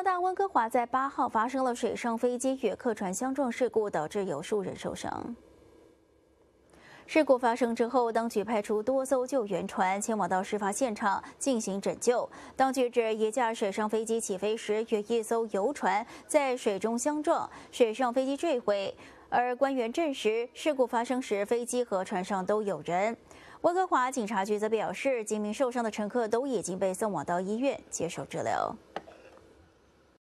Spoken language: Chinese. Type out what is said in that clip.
加拿大温哥华在八号发生了水上飞机与客船相撞事故，导致有数人受伤。事故发生之后，当局派出多艘救援船前往到事发现场进行拯救。当局指，一架水上飞机起飞时与一艘游船在水中相撞，水上飞机坠毁。而官员证实，事故发生时飞机和船上都有人。温哥华警察局则表示，几名受伤的乘客都已经被送往到医院接受治疗。